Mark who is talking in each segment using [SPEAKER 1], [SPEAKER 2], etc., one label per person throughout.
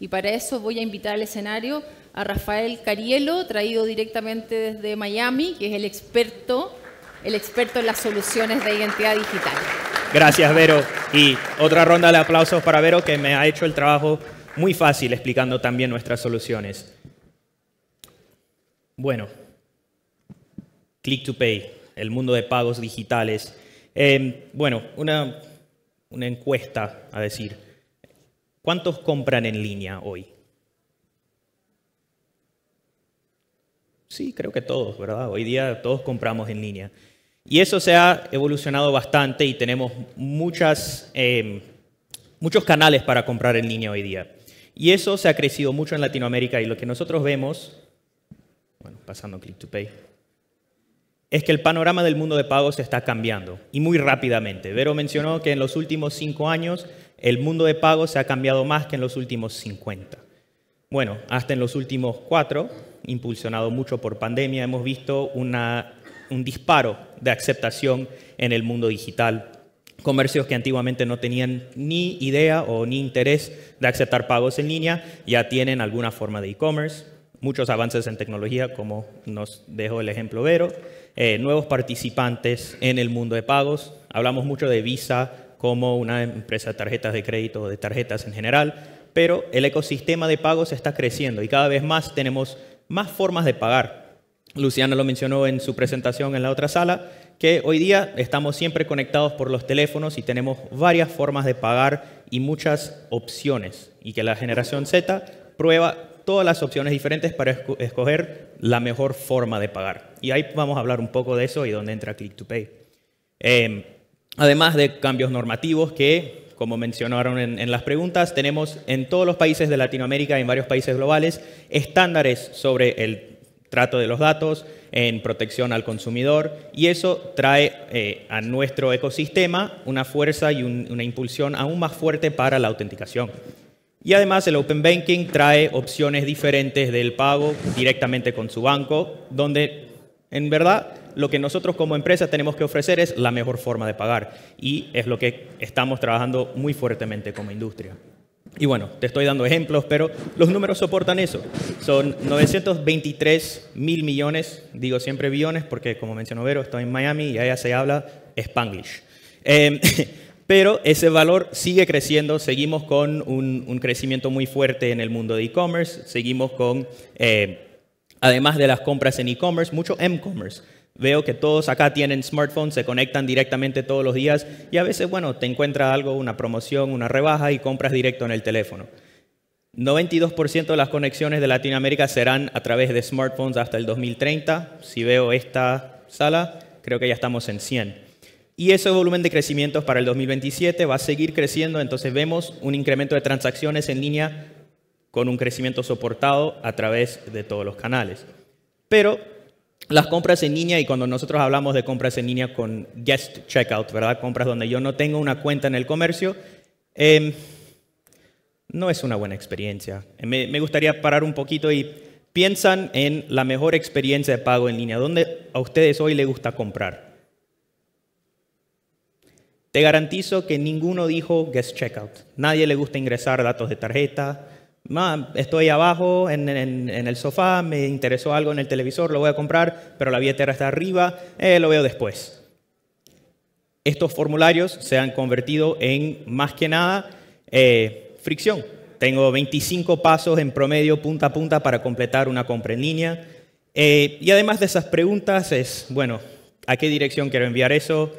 [SPEAKER 1] Y para eso voy a invitar al escenario a Rafael Carielo, traído directamente desde Miami, que es el experto, el experto en las soluciones de identidad digital. Gracias, Vero. Y otra ronda de aplausos para Vero, que me ha hecho el trabajo muy fácil explicando también nuestras soluciones. Bueno, Click to Pay, el mundo de pagos digitales. Eh, bueno, una encuesta, a decir. ¿Cuántos compran en línea hoy? Sí, creo que todos, ¿verdad? Hoy día todos compramos en línea. Y eso se ha evolucionado bastante y tenemos muchas, eh, muchos canales para comprar en línea hoy día. Y eso se ha crecido mucho en Latinoamérica y lo que nosotros vemos, bueno, pasando click to pay, es que el panorama del mundo de pagos está cambiando y muy rápidamente. Vero mencionó que en los últimos cinco años el mundo de pagos se ha cambiado más que en los últimos 50. Bueno, hasta en los últimos cuatro, impulsionado mucho por pandemia, hemos visto un disparo de aceptación en el mundo digital. Comercios que antiguamente no tenían ni idea o ni interés de aceptar pagos en línea ya tienen alguna forma de e-commerce, muchos avances en tecnología, como nos dejó el ejemplo Vero, eh, nuevos participantes en el mundo de pagos. Hablamos mucho de Visa, como una empresa de tarjetas de crédito o de tarjetas en general, pero el ecosistema de pagos está creciendo y cada vez más tenemos más formas de pagar. Luciana lo mencionó en su presentación en la otra sala, que hoy día estamos siempre conectados por los teléfonos y tenemos varias formas de pagar y muchas opciones, y que la generación Z prueba todas las opciones diferentes para escoger la mejor forma de pagar. Y ahí vamos a hablar un poco de eso y dónde entra Click to Pay. Em, además de cambios normativos que, como mencionaron en, las preguntas, tenemos en todos los países de Latinoamérica y en varios países globales estándares sobre el trato de los datos, en protección al consumidor, y eso trae eh, a nuestro ecosistema una fuerza y una impulsión aún más fuerte para la autenticación. Y además el Open Banking trae opciones diferentes del pago directamente con su banco, donde en verdad lo que nosotros como empresa tenemos que ofrecer es la mejor forma de pagar y es lo que estamos trabajando muy fuertemente como industria. Y bueno, te estoy dando ejemplos, pero los números soportan eso. Son 923 mil millones, digo siempre billones, porque como mencionó Vero, estoy en Miami y allá se habla spanglish. Em, pero ese valor sigue creciendo, seguimos con un, crecimiento muy fuerte en el mundo de e-commerce, seguimos con, eh, además de las compras en e-commerce, mucho m-commerce. Veo que todos acá tienen smartphones, se conectan directamente todos los días y a veces, bueno, te encuentras algo, una promoción, una rebaja y compras directo en el teléfono. 92% de las conexiones de Latinoamérica serán a través de smartphones hasta el 2030. Si veo esta sala, creo que ya estamos en 100. Y ese volumen de crecimiento para el 2027 va a seguir creciendo, entonces vemos un incremento de transacciones en línea con un crecimiento soportado a través de todos los canales. Pero las compras en línea y cuando nosotros hablamos de compras en línea con guest checkout, ¿verdad? Compras donde yo no tengo una cuenta en el comercio, em, no es una buena experiencia. Me, gustaría parar un poquito y piensan en la mejor experiencia de pago en línea. ¿Dónde a ustedes hoy le gusta comprar? Te garantizo que ninguno dijo guest checkout. Nadie le gusta ingresar datos de tarjeta, estoy abajo en, el sofá, me interesó algo en el televisor, lo voy a comprar, pero la billetera está arriba, eh, lo veo después. Estos formularios se han convertido en, más que nada, eh, fricción. Tengo 25 pasos en promedio punta a punta para completar una compra en línea. Eh, y además de esas preguntas es, bueno, ¿a qué dirección quiero enviar eso?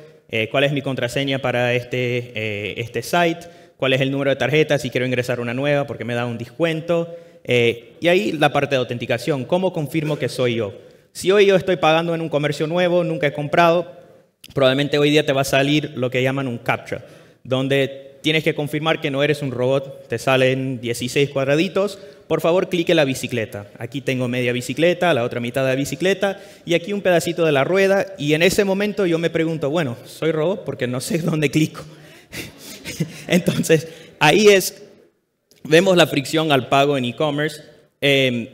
[SPEAKER 1] ¿Cuál es mi contraseña para este, este site? cuál es el número de tarjeta, si quiero ingresar una nueva, porque me da un descuento. Eh, y ahí la parte de autenticación, ¿cómo confirmo que soy yo? Si hoy yo estoy pagando en un comercio nuevo, nunca he comprado, probablemente hoy día te va a salir lo que llaman un CAPTCHA, donde tienes que confirmar que no eres un robot, te salen 16 cuadraditos, por favor clique la bicicleta. Aquí tengo media bicicleta, la otra mitad de bicicleta y aquí un pedacito de la rueda y en ese momento yo me pregunto, bueno, soy robot porque no sé dónde clico. Entonces, ahí es, vemos la fricción al pago en e-commerce em,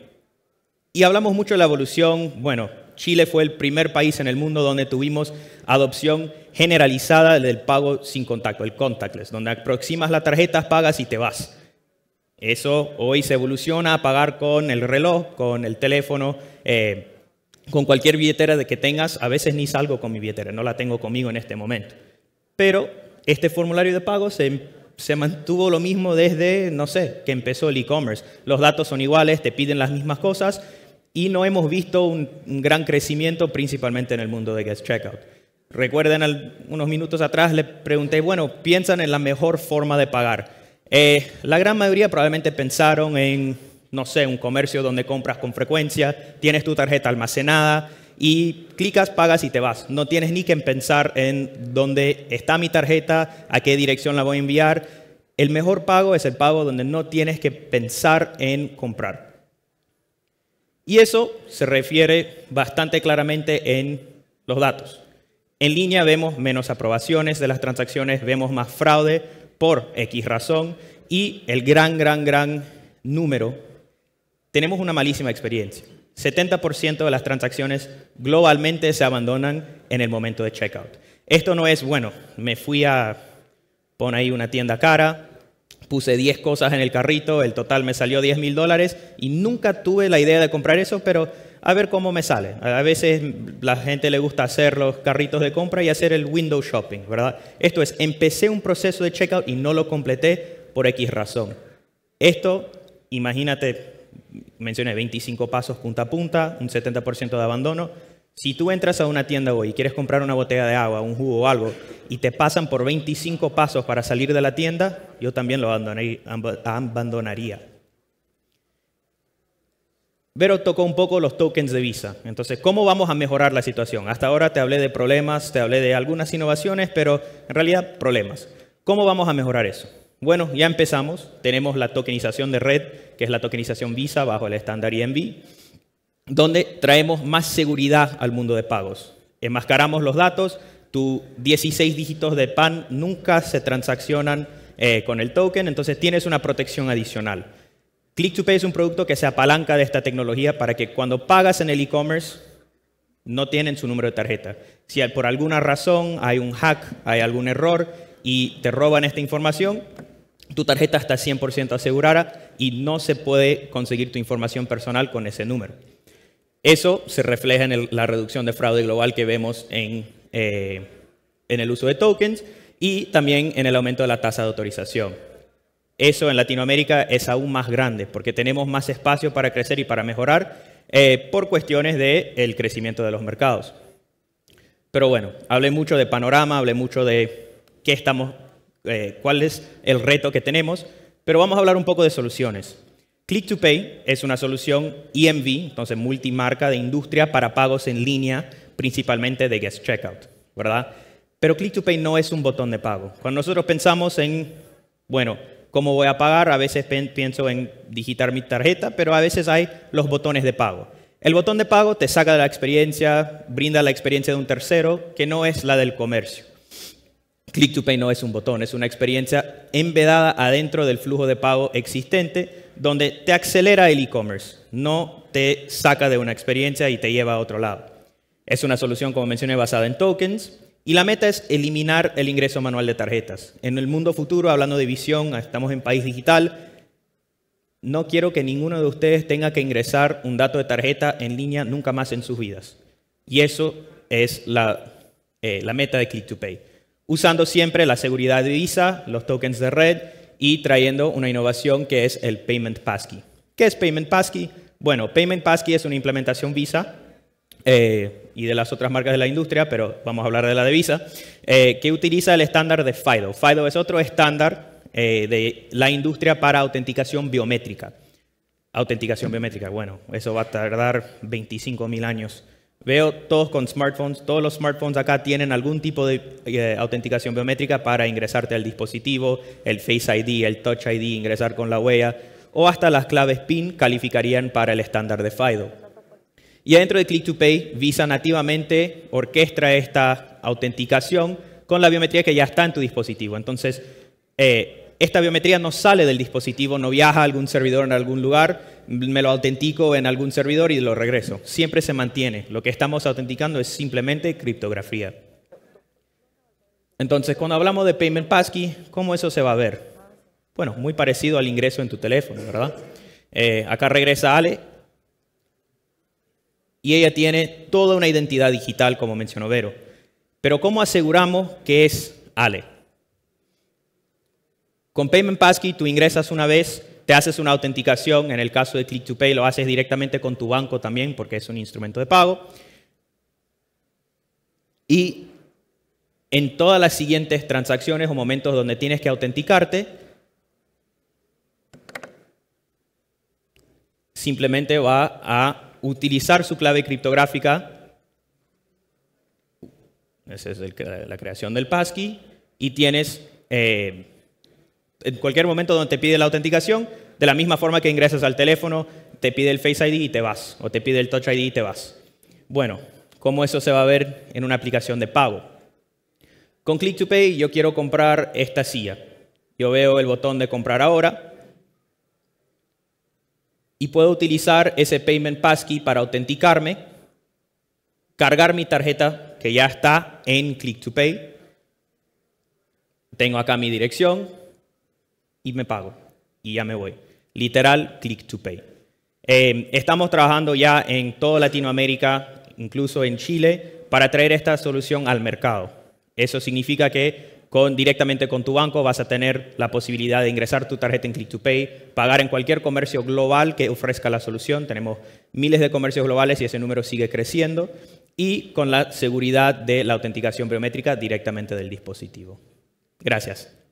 [SPEAKER 1] y hablamos mucho de la evolución. Bueno, Chile fue el primer país en el mundo donde tuvimos adopción generalizada del pago sin contacto, el contactless, donde aproximas la tarjeta, pagas y te vas. Eso hoy se evoluciona a pagar con el reloj, con el teléfono, eh, con cualquier billetera de que tengas. A veces ni salgo con mi billetera, no la tengo conmigo en este momento. Pero este formulario de pago se, mantuvo lo mismo desde, no sé, que empezó el e-commerce. Los datos son iguales, te piden las mismas cosas y no hemos visto un, gran crecimiento principalmente en el mundo de Guest Checkout. Recuerden, unos minutos atrás le pregunté, bueno, piensan en la mejor forma de pagar. Eh, la gran mayoría probablemente pensaron en, no sé, un comercio donde compras con frecuencia, tienes tu tarjeta almacenada, y clicas, pagas y te vas. No tienes ni que pensar en dónde está mi tarjeta, a qué dirección la voy a enviar. El mejor pago es el pago donde no tienes que pensar en comprar. Y eso se refiere bastante claramente en los datos. En línea vemos menos aprobaciones de las transacciones, vemos más fraude por X razón y el gran, gran, gran número, tenemos una malísima experiencia. 70% de las transacciones globalmente se abandonan en el momento de checkout. Esto no es, bueno, me fui a, poner ahí una tienda cara, puse 10 cosas en el carrito, el total me salió 10 mil dólares y nunca tuve la idea de comprar eso, pero a ver cómo me sale. A veces la gente le gusta hacer los carritos de compra y hacer el window shopping, ¿verdad? Esto es, empecé un proceso de checkout y no lo completé por X razón. Esto, imagínate, mencioné 25 pasos punta a punta, un 70% de abandono. Si tú entras a una tienda hoy y quieres comprar una botella de agua, un jugo o algo, y te pasan por 25 pasos para salir de la tienda, yo también lo abandonaría. Vero tocó un poco los tokens de Visa. Entonces, ¿cómo vamos a mejorar la situación? Hasta ahora te hablé de problemas, te hablé de algunas innovaciones, pero en realidad problemas. ¿Cómo vamos a mejorar eso? Bueno, ya empezamos. Tenemos la tokenización de red, que es la tokenización Visa bajo el estándar EMV, donde traemos más seguridad al mundo de pagos. Enmascaramos los datos, tus 16 dígitos de PAN nunca se transaccionan eh, con el token, entonces tienes una protección adicional. Click2Pay es un producto que se apalanca de esta tecnología para que cuando pagas en el e-commerce no tienen su número de tarjeta. Si por alguna razón hay un hack, hay algún error y te roban esta información, tu tarjeta está 100% asegurada y no se puede conseguir tu información personal con ese número. Eso se refleja en la reducción de fraude global que vemos en, eh, en el uso de tokens y también en el aumento de la tasa de autorización. Eso en Latinoamérica es aún más grande porque tenemos más espacio para crecer y para mejorar eh, por cuestiones del de crecimiento de los mercados. Pero bueno, hablé mucho de panorama, hablé mucho de qué estamos eh, cuál es el reto que tenemos, pero vamos a hablar un poco de soluciones. Click to Pay es una solución EMV, entonces multimarca de industria para pagos en línea, principalmente de guest checkout, ¿verdad? Pero Click to Pay no es un botón de pago. Cuando nosotros pensamos en, bueno, ¿cómo voy a pagar? A veces pienso en digitar mi tarjeta, pero a veces hay los botones de pago. El botón de pago te saca de la experiencia, brinda la experiencia de un tercero, que no es la del comercio. Click to Pay no es un botón, es una experiencia embedada adentro del flujo de pago existente donde te acelera el e-commerce, no te saca de una experiencia y te lleva a otro lado. Es una solución, como mencioné, basada en tokens y la meta es eliminar el ingreso manual de tarjetas. En el mundo futuro, hablando de visión, estamos en país digital, no quiero que ninguno de ustedes tenga que ingresar un dato de tarjeta en línea nunca más en sus vidas. Y eso es la, eh, la meta de Click to Pay usando siempre la seguridad de Visa, los tokens de red y trayendo una innovación que es el Payment Passkey. ¿Qué es Payment Passkey? Bueno, Payment Passkey es una implementación Visa eh, y de las otras marcas de la industria, pero vamos a hablar de la de Visa, eh, que utiliza el estándar de FIDO. FIDO es otro estándar eh, de la industria para autenticación biométrica. Autenticación biométrica, bueno, eso va a tardar 25.000 años Veo todos con smartphones, todos los smartphones acá tienen algún tipo de eh, autenticación biométrica para ingresarte al dispositivo, el Face ID, el Touch ID, ingresar con la huella, o hasta las claves PIN calificarían para el estándar de FIDO. Y adentro de Click to Pay, Visa nativamente orquestra esta autenticación con la biometría que ya está en tu dispositivo. Entonces, eh, esta biometría no sale del dispositivo, no viaja a algún servidor en algún lugar, me lo autentico en algún servidor y lo regreso. Siempre se mantiene. Lo que estamos autenticando es simplemente criptografía. Entonces, cuando hablamos de Payment Passkey, ¿cómo eso se va a ver? Bueno, muy parecido al ingreso en tu teléfono, ¿verdad? Eh, acá regresa Ale y ella tiene toda una identidad digital, como mencionó Vero. Pero ¿cómo aseguramos que es Ale? Con Payment Passkey tú ingresas una vez te haces una autenticación, en el caso de Click 2 Pay lo haces directamente con tu banco también porque es un instrumento de pago. Y en todas las siguientes transacciones o momentos donde tienes que autenticarte, simplemente va a utilizar su clave criptográfica, esa es la creación del passkey, y tienes... Eh, en cualquier momento donde te pide la autenticación, de la misma forma que ingresas al teléfono, te pide el Face ID y te vas, o te pide el Touch ID y te vas. Bueno, ¿cómo eso se va a ver en una aplicación de pago? Con Click to Pay yo quiero comprar esta silla. Yo veo el botón de comprar ahora y puedo utilizar ese Payment Passkey para autenticarme, cargar mi tarjeta que ya está en Click to Pay. Tengo acá mi dirección, y me pago y ya me voy. Literal, click to pay. Em, estamos trabajando ya en toda Latinoamérica, incluso en Chile, para traer esta solución al mercado. Eso significa que con, directamente con tu banco vas a tener la posibilidad de ingresar tu tarjeta en click to pay, pagar en cualquier comercio global que ofrezca la solución. Tenemos miles de comercios globales y ese número sigue creciendo. Y con la seguridad de la autenticación biométrica directamente del dispositivo. Gracias.